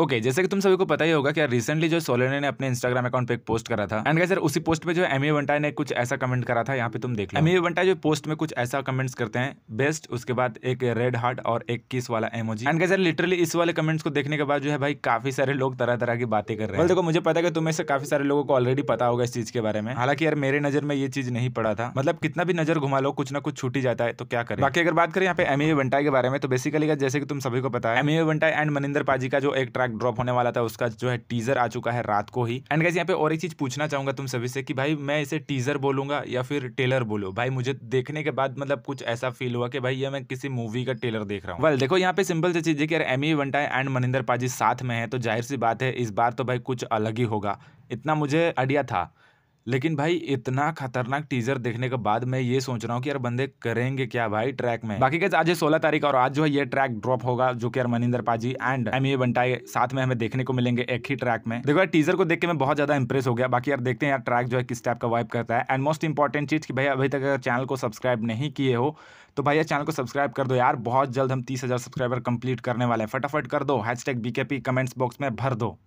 Okay okay, जैसे कि तुम सभी को पता ही होगा कि रिसेंटली जो सोलेने ने अपने इंस्टाग्राम अकाउंट पे एक पोस्ट करा था एंड गाइस उसी पोस्ट पे जो एम ए वंटा ने कुछ ऐसा कमेंट करा था यहाँ पे तुम देख लो एम हाँ। वंटा जो पोस्ट में कुछ ऐसा कमेंट्स करते हैं बेस्ट उसके बाद एक रेड हार्ट और एक किस वाला एमोजी एंड गाइस लिटरली इस वाले कमेंट्स को देखने के बाद जो है भाई काफी सारे लोग तरह तरह की बातें कर रहे हैं देखो मुझे पता है तुम्हें से काफी सारे लोगों को ऑलरेडी पता होगा इस चीज के बारे में हालांकि यार मेरे नजर में ये चीज नहीं पड़ा था मतलब कितना भी नजर घुमा लो कुछ ना कुछ छूटी जाता है तो क्या करें बाकी अगर बात करें यहाँ पे एमए वंटा के बारे में तो बेसिकली जैसे कि तुम सभी को पता है एमए वंटा एंड मनिंदर पाजी का जो एक ट्रैक ट्रैक ड्रॉप होने वाला था उसका जो है टीजर आ चुका है रात को ही एंड गैस यहाँ पे और एक चीज पूछना चाहूंगा तुम सभी से कि भाई मैं इसे टीजर बोलूंगा या फिर टेलर बोलो भाई मुझे देखने के बाद मतलब कुछ ऐसा फील हुआ कि भाई ये मैं किसी मूवी का टेलर देख रहा हूँ वेल well, देखो यहाँ पे सिंपल सी चीज है कि यार एमी वंटा एंड मनिंदर पाजी साथ में है तो जाहिर सी बात है इस बार तो भाई कुछ अलग ही होगा इतना मुझे आइडिया था लेकिन भाई इतना खतरनाक टीजर देखने के बाद मैं ये सोच रहा हूँ कि यार बंदे करेंगे क्या भाई ट्रैक में बाकी आज है सोलह तारीख और आज जो है ये ट्रैक ड्रॉप होगा जो कि यार मनिंदर पाजी एंड एम ए बंटाई साथ में हमें देखने को मिलेंगे एक ही ट्रैक में देखो यार टीजर को देख के मैं बहुत ज्यादा इंप्रेस हो गया बाकी यार देखते हैं यार ट्रैक जो है किस टाइप का वाइप करता है एंड मोस्ट इंपॉर्टेंट चीज की भाई अभी तक अगर चैनल को सब्सक्राइब नहीं किए हो तो भाई यार चैनल को सब्सक्राइब कर दो यार बहुत जल्द हम तीस सब्सक्राइबर कंप्लीट करने वाले हैं फटाफट कर दो हैश टैग कमेंट्स बॉक्स में भर दो